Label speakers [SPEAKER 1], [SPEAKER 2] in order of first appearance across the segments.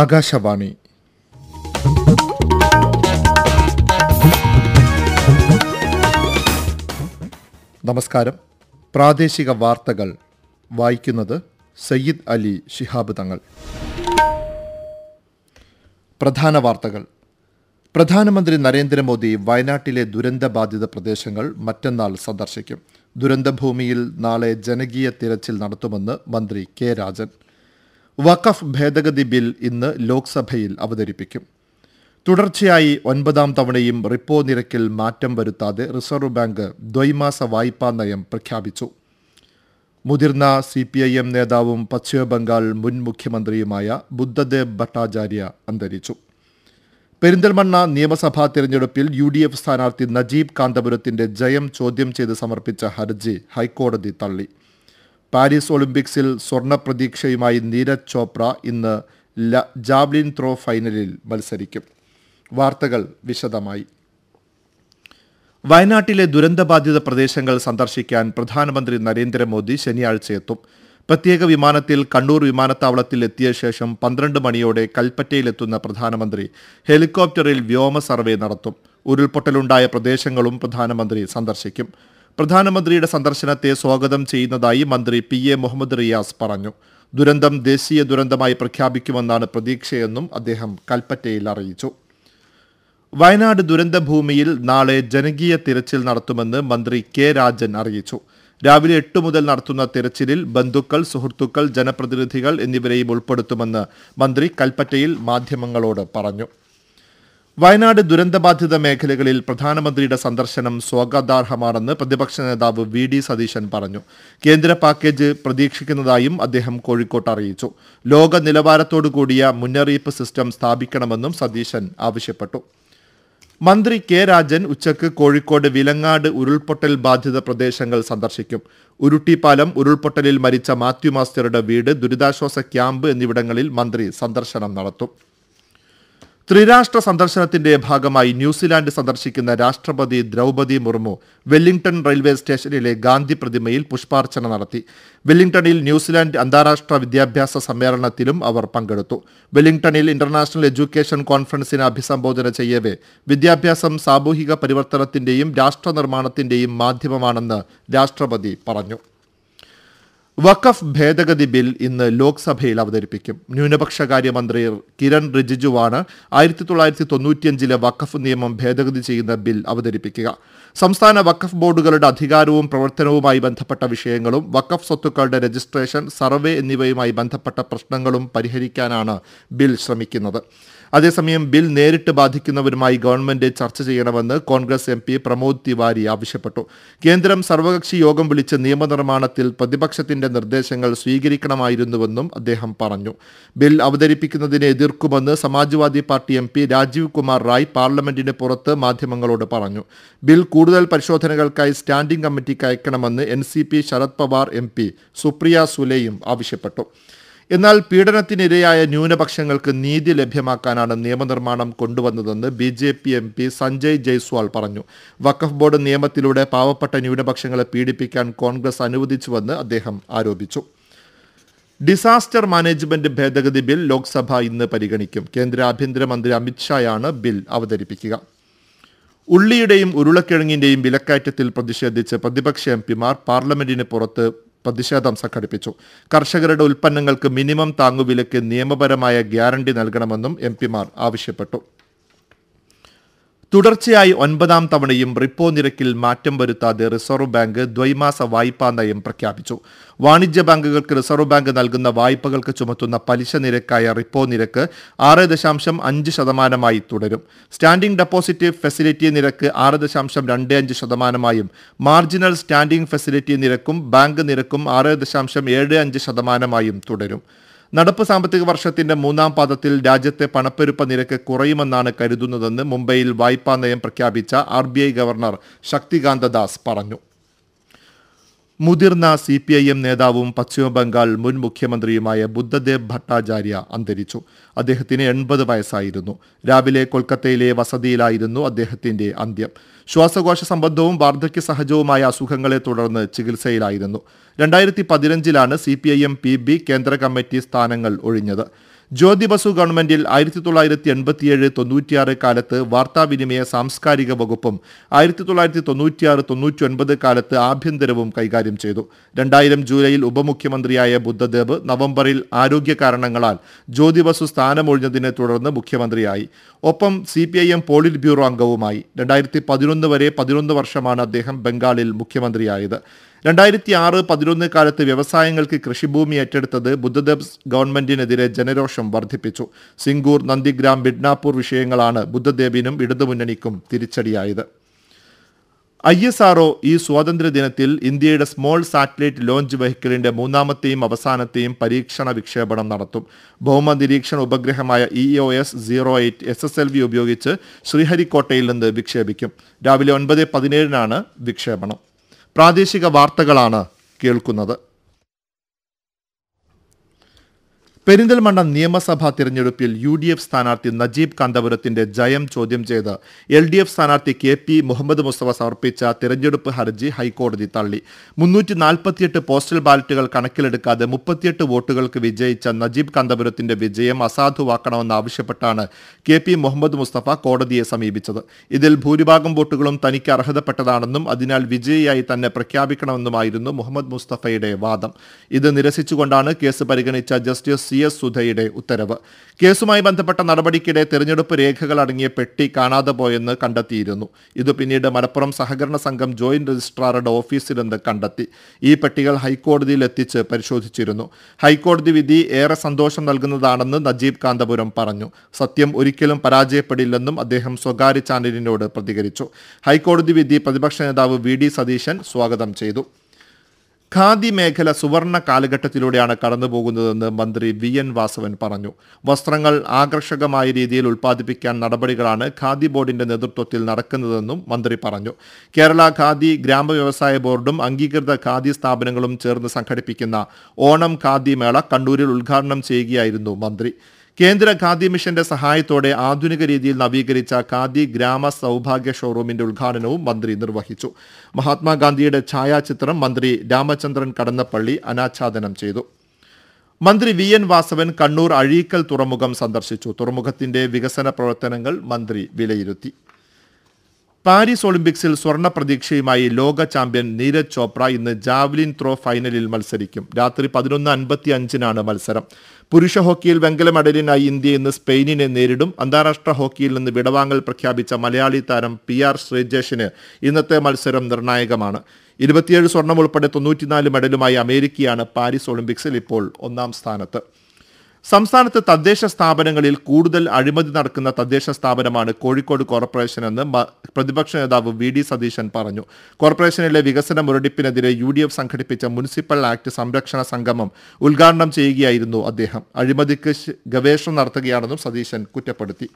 [SPEAKER 1] ആകാശവാണി നമസ്കാരം പ്രാദേശിക വാർത്തകൾ വായിക്കുന്നത് സയ്യിദ് അലി ശിഹാബ് തങ്ങൾ പ്രധാന വാർത്തകൾ പ്രധാനമന്ത്രി നരേന്ദ്രമോദി വയനാട്ടിലെ ദുരന്തബാധിത പ്രദേശങ്ങൾ മറ്റന്നാൾ സന്ദർശിക്കും ദുരന്തഭൂമിയിൽ നാളെ ജനകീയ തിരച്ചിൽ നടത്തുമെന്ന് മന്ത്രി കെ രാജൻ വഖഫ് ഭേദഗതി ബിൽ ഇന്ന് ലോക്സഭയിൽ അവതരിപ്പിക്കും തുടർച്ചയായി ഒൻപതാം തവണയും റിപ്പോ നിരക്കിൽ മാറ്റം വരുത്താതെ റിസർവ് ബാങ്ക് ദ്വൈമാസ വായ്പാ നയം പ്രഖ്യാപിച്ചു മുതിർന്ന സി പി ഐ എം നേതാവും പശ്ചിമബംഗാൾ മുൻ മുഖ്യമന്ത്രിയുമായ ബുദ്ധദേവ് ഭട്ടാചാര്യ അന്തരിച്ചു പെരിന്തൽമണ്ണ നിയമസഭാ തിരഞ്ഞെടുപ്പിൽ യു ഡി എഫ് സ്ഥാനാർത്ഥി നജീബ് കാന്തപുരത്തിന്റെ ജയം ചോദ്യം ചെയ്ത് സമർപ്പിച്ച ഹർജി ഹൈക്കോടതി തള്ളി പാരീസ് ഒളിമ്പിക്സിൽ സ്വർണ്ണ പ്രതീക്ഷയുമായി നീരജ് ചോപ്ര ഇന്ന് ല ജാബ്ലിൻ ത്രോ ഫൈനലിൽ മത്സരിക്കും വാർത്തകൾ വിശദമായി വയനാട്ടിലെ ദുരന്തബാധിത പ്രദേശങ്ങൾ സന്ദർശിക്കാൻ പ്രധാനമന്ത്രി നരേന്ദ്രമോദി ശനിയാഴ്ച എത്തും പ്രത്യേക വിമാനത്തിൽ കണ്ണൂർ വിമാനത്താവളത്തിൽ എത്തിയ ശേഷം പന്ത്രണ്ട് മണിയോടെ കൽപ്പറ്റയിലെത്തുന്ന പ്രധാനമന്ത്രി ഹെലികോപ്റ്ററിൽ വ്യോമ സർവേ നടത്തും ഉരുൾപൊട്ടലുണ്ടായ പ്രദേശങ്ങളും പ്രധാനമന്ത്രി സന്ദർശിക്കും പ്രധാനമന്ത്രിയുടെ സന്ദർശനത്തെ സ്വാഗതം ചെയ്യുന്നതായി മന്ത്രി പി എ മുഹമ്മദ് റിയാസ് പറഞ്ഞു ദുരന്തം ദേശീയ ദുരന്തമായി പ്രഖ്യാപിക്കുമെന്നാണ് പ്രതീക്ഷയെന്നും അദ്ദേഹം കൽപ്പറ്റയിൽ അറിയിച്ചു വയനാട് ദുരന്തഭൂമിയിൽ നാളെ ജനകീയ തിരച്ചിൽ നടത്തുമെന്ന് മന്ത്രി കെ രാജൻ അറിയിച്ചു രാവിലെ എട്ട് മുതൽ നടത്തുന്ന തിരച്ചിലിൽ ബന്ധുക്കൾ സുഹൃത്തുക്കൾ ജനപ്രതിനിധികൾ എന്നിവരെയും ഉൾപ്പെടുത്തുമെന്ന് മന്ത്രി കൽപ്പറ്റയിൽ മാധ്യമങ്ങളോട് പറഞ്ഞു വയനാട് ദുരന്തബാധിത മേഖലകളിൽ പ്രധാനമന്ത്രിയുടെ സന്ദർശനം സ്വാഗതാർഹമാണെന്ന് പ്രതിപക്ഷ നേതാവ് വി ഡി സതീശൻ പറഞ്ഞു കേന്ദ്ര പാക്കേജ് പ്രതീക്ഷിക്കുന്നതായും അദ്ദേഹം കോഴിക്കോട്ട് അറിയിച്ചു ലോക കൂടിയ മുന്നറിയിപ്പ് സിസ്റ്റം സ്ഥാപിക്കണമെന്നും സതീശൻ ആവശ്യപ്പെട്ടു മന്ത്രി കെ രാജൻ ഉച്ചക്ക് കോഴിക്കോട് വിലങ്ങാട് ഉരുൾപൊട്ടൽ ബാധിത പ്രദേശങ്ങൾ സന്ദർശിക്കും ഉരുട്ടിപ്പാലം ഉരുൾപൊട്ടലിൽ മരിച്ച മാത്യു മാസ്റ്ററുടെ വീട് ദുരിതാശ്വാസ ക്യാമ്പ് എന്നിവിടങ്ങളിൽ മന്ത്രി സന്ദർശനം നടത്തും ത്രിരാഷ്ട്ര സന്ദർശനത്തിന്റെ ഭാഗമായി ന്യൂസിലാൻഡ് സന്ദർശിക്കുന്ന രാഷ്ട്രപതി ദ്രൗപതി മുർമു വെല്ലിംഗ്ടൺ റെയിൽവേ സ്റ്റേഷനിലെ ഗാന്ധി പ്രതിമയിൽ പുഷ്പാർച്ചന നടത്തി വെല്ലിംഗ്ടണിൽ ന്യൂസിലാൻഡ് അന്താരാഷ്ട്ര വിദ്യാഭ്യാസ സമ്മേളനത്തിലും അവർ പങ്കെടുത്തു വെല്ലിംഗ്ടണിൽ ഇന്റർനാഷണൽ എഡ്യൂക്കേഷൻ കോൺഫറൻസിനെ അഭിസംബോധന ചെയ്യവെ വിദ്യാഭ്യാസം സാമൂഹിക പരിവർത്തനത്തിന്റെയും രാഷ്ട്രനിർമ്മാണത്തിന്റെയും മാധ്യമമാണെന്ന് രാഷ്ട്രപതി പറഞ്ഞു വഖഫ് ഭേദഗതി ബിൽ ഇന്ന് ലോക്സഭയിൽ അവതരിപ്പിക്കും ന്യൂനപക്ഷകാര്യ മന്ത്രി കിരൺ റിജിജുവാണ് ആയിരത്തി തൊള്ളായിരത്തി തൊണ്ണൂറ്റിയഞ്ചിലെ വഖഫ് നിയമം ഭേദഗതി ചെയ്യുന്ന ബിൽ അവതരിപ്പിക്കുക സംസ്ഥാന വഖഫ് ബോർഡുകളുടെ അധികാരവും പ്രവർത്തനവുമായി ബന്ധപ്പെട്ട വിഷയങ്ങളും വഖഫ് സ്വത്തുക്കളുടെ രജിസ്ട്രേഷൻ സർവേ എന്നിവയുമായി ബന്ധപ്പെട്ട പ്രശ്നങ്ങളും പരിഹരിക്കാനാണ് ബിൽ ശ്രമിക്കുന്നത് അതേസമയം ബിൽ നേരിട്ട് ബാധിക്കുന്നവരുമായി ഗവൺമെന്റ് ചർച്ച ചെയ്യണമെന്ന് കോൺഗ്രസ് എം പി പ്രമോദ് തിവാരി ആവശ്യപ്പെട്ടു കേന്ദ്രം സർവകക്ഷി യോഗം വിളിച്ച് നിയമനിർമ്മാണത്തിൽ പ്രതിപക്ഷത്തിന്റെ നിർദ്ദേശങ്ങൾ സ്വീകരിക്കണമായിരുന്നുവെന്നും അദ്ദേഹം പറഞ്ഞു ബിൽ അവതരിപ്പിക്കുന്നതിനെ എതിർക്കുമെന്ന് Samajwadi Party M P Rajiv Kumar Rai പാർലമെന്റിന് പുറത്ത് മാധ്യമങ്ങളോട് പറഞ്ഞു ബിൽ കൂടുതൽ പരിശോധനകൾക്കായി സ്റ്റാൻഡിംഗ് കമ്മിറ്റിക്ക് അയക്കണമെന്ന് N C P Sharad Pawar M P Supriya സുലേയും ആവശ്യപ്പെട്ടു എന്നാൽ പീഡനത്തിനിരയായ ന്യൂനപക്ഷങ്ങൾക്ക് നീതി ലഭ്യമാക്കാനാണ് നിയമനിർമ്മാണം കൊണ്ടുവന്നതെന്ന് B J P M P Sanjay Jaiswal പറഞ്ഞു വഖഫ് ബോർഡ് നിയമത്തിലൂടെ പാവപ്പെട്ട ന്യൂനപക്ഷങ്ങളെ പീഡിപ്പിക്കാൻ കോൺഗ്രസ് അനുവദിച്ചുവെന്ന് അദ്ദേഹം ആരോപിച്ചു ഡിസാസ്റ്റർ മാനേജ്മെന്റ് ഭേദഗതി ബിൽ ലോക്സഭ ഇന്ന് പരിഗണിക്കും കേന്ദ്ര ആഭ്യന്തരമന്ത്രി അമിത്ഷായാണ് ബിൽ അവതരിപ്പിക്കുക ഉള്ളിയുടെയും ഉരുളക്കിഴങ്ങിന്റെയും വിലക്കയറ്റത്തിൽ പ്രതിഷേധിച്ച് പ്രതിപക്ഷ എം പിമാർ പാർലമെന്റിന് പുറത്ത് പ്രതിഷേധം സംഘടിപ്പിച്ചു കർഷകരുടെ ഉൽപ്പന്നങ്ങൾക്ക് മിനിമം താങ്ങുവിലയ്ക്ക് നിയമപരമായ ഗ്യാരണ്ടി നൽകണമെന്നും എം ആവശ്യപ്പെട്ടു തുടർച്ചയായി ഒൻപതാം തവണയും റിപ്പോ നിരക്കിൽ മാറ്റം വരുത്താതെ റിസർവ് ബാങ്ക് ദ്വൈമാസ വായ്പാ നയം പ്രഖ്യാപിച്ചു വാണിജ്യ ബാങ്കുകൾക്ക് റിസർവ് ബാങ്ക് നൽകുന്ന വായ്പകൾക്ക് ചുമത്തുന്ന പലിശ നിരക്കായ റിപ്പോ നിരക്ക് ആറ് ദശാംശം അഞ്ച് ശതമാനമായി തുടരും സ്റ്റാൻഡിംഗ് ഡെപ്പോസിറ്റ് ഫെസിലിറ്റി നിരക്ക് ആറ് ദശാംശം രണ്ട് അഞ്ച് ശതമാനമായും മാർജിനൽ സ്റ്റാൻഡിംഗ് ഫെസിലിറ്റി നിരക്കും ബാങ്ക് നിരക്കും ആറ് ദശാംശം ഏഴ് അഞ്ച് ശതമാനമായും തുടരും നടപ്പ് സാമ്പത്തിക വർഷത്തിന്റെ മൂന്നാം പാദത്തിൽ രാജ്യത്തെ പണപ്പെരുപ്പ നിരക്ക് കുറയുമെന്നാണ് കരുതുന്നതെന്ന് മുംബൈയിൽ വായ്പാ നയം പ്രഖ്യാപിച്ച ആർ ഗവർണർ ശക്തികാന്ത ദാസ് പറഞ്ഞു മുതിർന്ന സി പി ഐ എം നേതാവും പശ്ചിമബംഗാൾ മുൻ മുഖ്യമന്ത്രിയുമായ ബുദ്ധദേവ് ഭട്ടാചാര്യ അന്തരിച്ചു അദ്ദേഹത്തിന് എൺപത് വയസ്സായിരുന്നു രാവിലെ കൊൽക്കത്തയിലെ വസതിയിലായിരുന്നു അദ്ദേഹത്തിന്റെ അന്ത്യം ശ്വാസകോശ സംബന്ധവും വാർദ്ധക്യ സഹജവുമായ അസുഖങ്ങളെ തുടർന്ന് ചികിത്സയിലായിരുന്നു രണ്ടായിരത്തി പതിനഞ്ചിലാണ് C P I M P B കേന്ദ്ര കമ്മിറ്റി സ്ഥാനങ്ങൾ ഒഴിഞ്ഞത് ജ്യോതി ബസു ഗവൺമെന്റിൽ ആയിരത്തി തൊള്ളായിരത്തി എൺപത്തിയേഴ് തൊണ്ണൂറ്റിയാറ് കാലത്ത് വാർത്താവിനിമയ സാംസ്കാരിക വകുപ്പും ആയിരത്തി തൊള്ളായിരത്തി തൊണ്ണൂറ്റിയാറ് തൊണ്ണൂറ്റി ഒൻപത് കാലത്ത് ആഭ്യന്തരവും കൈകാര്യം ചെയ്തു രണ്ടായിരം ജൂലൈയിൽ ഉപമുഖ്യമന്ത്രിയായ ബുദ്ധദേവ് നവംബറിൽ ആരോഗ്യ കാരണങ്ങളാൽ ജ്യോതി ബസു സ്ഥാനമൊഴിഞ്ഞതിനെ തുടർന്ന് മുഖ്യമന്ത്രിയായി ഒപ്പം C P I M polit bureau അംഗവുമായി രണ്ടായിരത്തി പതിനൊന്ന് വരെ പതിനൊന്ന് വർഷമാണ് അദ്ദേഹം ബംഗാളിൽ മുഖ്യമന്ത്രിയായത് രണ്ടായിരത്തി ആറ് പതിനൊന്ന് കാലത്ത് വ്യവസായങ്ങൾക്ക് കൃഷിഭൂമി ഏറ്റെടുത്തത് ബുദ്ധദേവ് ഗവൺമെന്റിനെതിരെ ജനരോഷം വർദ്ധിപ്പിച്ചു സിംഗൂർ നന്ദിഗ്രാം ബിഡ്നാപൂർ വിഷയങ്ങളാണ് ബുദ്ധദേവിനും ഇടതുമുന്നണിക്കും തിരിച്ചടിയായത് ഐ എസ് ഒ ഈ സ്വാതന്ത്ര്യ ദിനത്തിൽ ഇന്ത്യയുടെ സ്മോൾ സാറ്റലൈറ്റ് ലോഞ്ച് വെഹിക്കിളിന്റെ മൂന്നാമത്തെയും അവസാനത്തെയും പരീക്ഷണ വിക്ഷേപണം നടത്തും ഭൗമ നിരീക്ഷണ ഉപഗ്രഹമായ E O S zero eight S S L V ഉപയോഗിച്ച് ശ്രീഹരിക്കോട്ടയിൽ നിന്ന് വിക്ഷേപിക്കും രാവിലെ ഒൻപത് പതിനേഴിനാണ് വിക്ഷേപണം പ്രാദേശിക വാർത്തകളാണ് കേൾക്കുന്നത് പെരിന്തൽമണ്ണ നിയമസഭാ തിരഞ്ഞെടുപ്പിൽ യു ഡി എഫ് സ്ഥാനാർത്ഥി നജീബ് കാന്തപുരത്തിന്റെ ജയം ചോദ്യം ചെയ്ത് എൽ ഡി എഫ് സ്ഥാനാർത്ഥി കെ പി മുഹമ്മദ് മുസ്തഫ സമർപ്പിച്ച തിരഞ്ഞെടുപ്പ് ഹർജി ഹൈക്കോടതി തള്ളി മുന്നൂറ്റി നാൽപ്പത്തിയെട്ട് പോസ്റ്റൽ ബാലറ്റുകൾ കണക്കിലെടുക്കാതെ മുപ്പത്തിയെട്ട് വോട്ടുകൾക്ക് വിജയിച്ച നജീബ് കാന്തപുരത്തിന്റെ വിജയം അസാധുവാക്കണമെന്നാവശ്യപ്പെട്ടാണ് കെ പി മുഹമ്മദ് മുസ്തഫ കോടതിയെ സമീപിച്ചത് ഇതിൽ ഭൂരിഭാഗം വോട്ടുകളും തനിക്ക് അർഹതപ്പെട്ടതാണെന്നും അതിനാൽ വിജയിയായി തന്നെ പ്രഖ്യാപിക്കണമെന്നുമായിരുന്നു മുഹമ്മദ് മുസ്തഫയുടെ വാദം ഇത് നിരസിച്ചുകൊണ്ടാണ് കേസ് പരിഗണിച്ച ജസ്റ്റിസ് സി എസ് സുധയുടെ ഉത്തരവ് കേസുമായി ബന്ധപ്പെട്ട നടപടിക്കിടെ തെരഞ്ഞെടുപ്പ് രേഖകൾ അടങ്ങിയ പെട്ടി കാണാതെ പോയെന്ന് കണ്ടെത്തിയിരുന്നു ഇത് പിന്നീട് മലപ്പുറം സഹകരണ സംഘം ജോയിന്റ് രജിസ്ട്രാറുടെ ഓഫീസിൽ നിന്ന് കണ്ടെത്തി ഈ പെട്ടികൾ ഹൈക്കോടതിയിൽ എത്തിച്ച് പരിശോധിച്ചിരുന്നു ഹൈക്കോടതി വിധി ഏറെ സന്തോഷം നൽകുന്നതാണെന്ന് നജീബ് കാന്തപുരം പറഞ്ഞു സത്യം ഒരിക്കലും പരാജയപ്പെടില്ലെന്നും അദ്ദേഹം സ്വകാര്യ ചാനലിനോട് പ്രതികരിച്ചു ഹൈക്കോടതി വിധി പ്രതിപക്ഷ നേതാവ് വി ഡി സതീശൻ സ്വാഗതം ചെയ്തു ഖാദി മേഖല സുവർണ കാലഘട്ടത്തിലൂടെയാണ് കടന്നുപോകുന്നതെന്ന് മന്ത്രി വി എൻ വാസവൻ പറഞ്ഞു വസ്ത്രങ്ങൾ ആകർഷകമായ രീതിയിൽ ഉൽപ്പാദിപ്പിക്കാൻ നടപടികളാണ് ഖാദി ബോർഡിന്റെ നേതൃത്വത്തിൽ നടക്കുന്നതെന്നും മന്ത്രി പറഞ്ഞു കേരള ഖാദി ഗ്രാമവ്യവസായ ബോർഡും അംഗീകൃത ഖാദി സ്ഥാപനങ്ങളും ചേർന്ന് സംഘടിപ്പിക്കുന്ന ഓണം ഖാദി മേള കണ്ണൂരിൽ ഉദ്ഘാടനം ചെയ്യുകയായിരുന്നു മന്ത്രി കേന്ദ്ര ഖാദി മിഷന്റെ സഹായത്തോടെ ആധുനിക രീതിയിൽ നവീകരിച്ച ഖാദി ഗ്രാമ സൗഭാഗ്യ ഷോറൂമിന്റെ ഉദ്ഘാടനവും മന്ത്രി നിർവഹിച്ചു മഹാത്മാഗാന്ധിയുടെ ഛായാചിത്രം മന്ത്രി രാമചന്ദ്രൻ കടന്നപ്പള്ളി അനാച്ഛാദനം ചെയ്തു മന്ത്രി വി എൻ വാസവൻ കണ്ണൂർ അഴീക്കൽ തുറമുഖം സന്ദർശിച്ചു തുറമുഖത്തിന്റെ വികസന പ്രവർത്തനങ്ങൾ മന്ത്രി വിലയിരുത്തി പാരീസ് ഒളിമ്പിക്സിൽ സ്വർണ്ണ പ്രതീക്ഷയുമായി ലോക ചാമ്പ്യൻ നീരജ് ചോപ്ര ഇന്ന് ജാവ്ലിൻ ത്രോ ഫൈനലിൽ മത്സരിക്കും രാത്രി പതിനൊന്ന് അൻപത്തി അഞ്ചിനാണ് മത്സരം പുരുഷ ഹോക്കിയിൽ വെങ്കല മെഡലിനായി ഇന്ത്യ ഇന്ന് സ്പെയിനിനെ നേരിടും അന്താരാഷ്ട്ര ഹോക്കിയിൽ നിന്ന് വിടവാങ്ങൽ പ്രഖ്യാപിച്ച മലയാളി താരം പി ആർ ശ്രീജേഷിന് ഇന്നത്തെ മത്സരം നിർണായകമാണ് ഇരുപത്തിയേഴ് സ്വർണം ഉൾപ്പെടെ തൊണ്ണൂറ്റിനാല് മെഡലുമായി അമേരിക്കയാണ് പാരീസ് ഒളിമ്പിക്സിൽ ഇപ്പോൾ ഒന്നാം സ്ഥാനത്ത് സംസ്ഥാനത്ത് തദ്ദേശ സ്ഥാപനങ്ങളിൽ കൂടുതൽ അഴിമതി നടക്കുന്ന തദ്ദേശ സ്ഥാപനമാണ് കോഴിക്കോട് കോർപ്പറേഷൻ എന്ന് പ്രതിപക്ഷ നേതാവ് വി ഡി സതീശൻ പറഞ്ഞു കോർപ്പറേഷനിലെ വികസന മുരടിപ്പിനെതിരെ യു ഡി എഫ് സംഘടിപ്പിച്ച മുനിസിപ്പൽ ആക്ട് സംരക്ഷണ സംഗമം ഉദ്ഘാടനം ചെയ്യുകയായിരുന്നു അദ്ദേഹം അഴിമതിക്ക് ഗവേഷണം നടത്തുകയാണെന്നും സതീശൻ കുറ്റപ്പെടുത്തി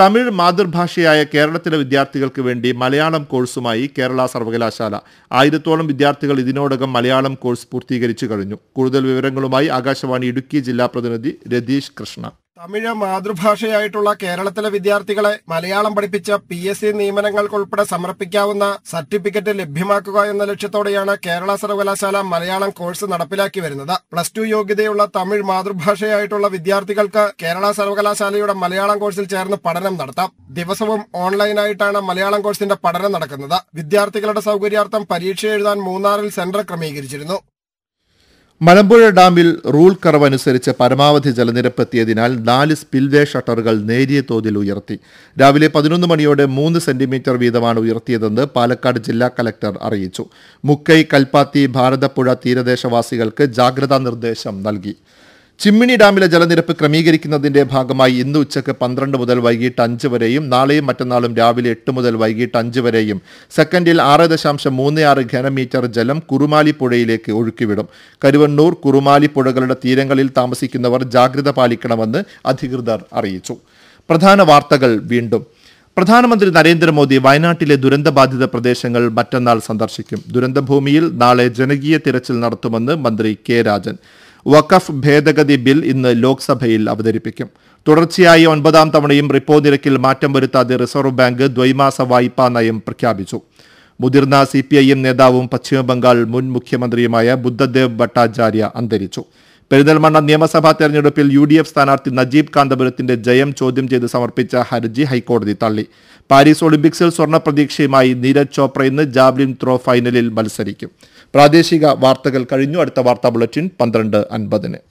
[SPEAKER 1] തമിഴ് മാതൃഭാഷയായ കേരളത്തിലെ വിദ്യാർത്ഥികൾക്ക് വേണ്ടി മലയാളം കോഴ്സുമായി കേരള സർവകലാശാല ആയിരത്തോളം വിദ്യാർത്ഥികൾ ഇതിനോടകം മലയാളം കോഴ്സ് പൂർത്തീകരിച്ചു കഴിഞ്ഞു കൂടുതൽ വിവരങ്ങളുമായി ആകാശവാണി ഇടുക്കി ജില്ലാ പ്രതിനിധി രതീഷ് കൃഷ്ണ തമിഴ് മാതൃഭാഷയായിട്ടുള്ള കേരളത്തിലെ വിദ്യാർത്ഥികളെ മലയാളം പഠിപ്പിച്ച പി എസ് സി നിയമനങ്ങൾക്കുൾപ്പെടെ സമർപ്പിക്കാവുന്ന സർട്ടിഫിക്കറ്റ് ലഭ്യമാക്കുക എന്ന ലക്ഷ്യത്തോടെയാണ് കേരള സർവകലാശാല മലയാളം കോഴ്സ് നടപ്പിലാക്കി വരുന്നത് പ്ലസ് ടു യോഗ്യതയുള്ള തമിഴ് മാതൃഭാഷയായിട്ടുള്ള വിദ്യാർത്ഥികൾക്ക് കേരള സർവകലാശാലയുടെ മലയാളം കോഴ്സിൽ ചേർന്ന് പഠനം നടത്താം ദിവസവും ഓൺലൈനായിട്ടാണ് മലയാളം കോഴ്സിന്റെ പഠനം നടക്കുന്നത് വിദ്യാർത്ഥികളുടെ സൗകര്യാർത്ഥം പരീക്ഷ എഴുതാൻ മൂന്നാറിൽ സെന്റർ ക്രമീകരിച്ചിരുന്നു മലമ്പുഴ ഡാമിൽ റൂൾ കർവ് അനുസരിച്ച് പരമാവധി ജലനിരപ്പ് എത്തിയതിനാൽ നാല് സ്പിൽവേ ഷട്ടറുകൾ നേരിയ തോതിൽ ഉയർത്തി രാവിലെ പതിനൊന്ന് മണിയോടെ മൂന്ന് സെന്റിമീറ്റർ വീതമാണ് ഉയർത്തിയതെന്ന് പാലക്കാട് ജില്ലാ കലക്ടർ അറിയിച്ചു മുക്കൈ കൽപ്പാത്തി ഭാരതപ്പുഴ തീരദേശവാസികൾക്ക് ജാഗ്രതാ നിർദ്ദേശം നൽകി ചിമ്മിണി ഡാമിലെ ജലനിരപ്പ് ക്രമീകരിക്കുന്നതിന്റെ ഭാഗമായി ഇന്ന് ഉച്ചയ്ക്ക് പന്ത്രണ്ട് മുതൽ വൈകിട്ട് അഞ്ച് വരെയും നാളെയും മറ്റന്നാളും രാവിലെ എട്ട് മുതൽ വൈകിട്ട് അഞ്ച് വരെയും സെക്കൻഡിൽ ആറ് ദശാംശം മൂന്ന് ആറ് ഘനമീറ്റർ ജലം കുറുമാലി പുഴയിലേക്ക് ഒഴുക്കിവിടും കരുവണ്ണൂർ കുറുമാലി പുഴകളുടെ തീരങ്ങളിൽ താമസിക്കുന്നവർ ജാഗ്രത പാലിക്കണമെന്ന് അധികൃതർ അറിയിച്ചു പ്രധാന വാർത്തകൾ വീണ്ടും പ്രധാനമന്ത്രി നരേന്ദ്രമോദി വയനാട്ടിലെ ദുരന്തബാധിത പ്രദേശങ്ങൾ മറ്റന്നാൾ സന്ദർശിക്കും ദുരന്തഭൂമിയിൽ നാളെ ജനകീയ തിരച്ചിൽ നടത്തുമെന്ന് മന്ത്രി കെ രാജൻ വഖഫ് ഭേദഗതി ബിൽ ഇന്ന് ലോക്സഭയിൽ അവതരിപ്പിക്കും തുടർച്ചയായി ഒൻപതാം തവണയും റിപ്പോ നിരക്കിൽ മാറ്റം വരുത്താതെ റിസർവ് ബാങ്ക് ദ്വൈമാസ വായ്പാ നയം പ്രഖ്യാപിച്ചു മുതിർന്ന സി പി ഐ എം നേതാവും പശ്ചിമബംഗാൾ മുൻ മുഖ്യമന്ത്രിയുമായ ബുദ്ധദേവ് ഭട്ടാചാര്യ അന്തരിച്ചു പെരിന്തൽമണ്ണ നിയമസഭാ തെരഞ്ഞെടുപ്പിൽ യു ഡി എഫ് സ്ഥാനാർത്ഥി നജീബ് കാന്തപുരത്തിന്റെ ജയം ചോദ്യം ചെയ്ത് സമർപ്പിച്ച ഹർജി ഹൈക്കോടതി തള്ളി പാരീസ് ഒളിമ്പിക്സിൽ സ്വർണ്ണ പ്രതീക്ഷയുമായി നീരജ് ചോപ്ര ഇന്ന് ജാവ്ലിൻ ത്രോ ഫൈനലിൽ മത്സരിക്കും പ്രാദേശിക വാർത്തകൾ കഴിഞ്ഞു അടുത്ത വാർത്താ ബുള്ളറ്റിൻ പന്ത്രണ്ട് അൻപതിന്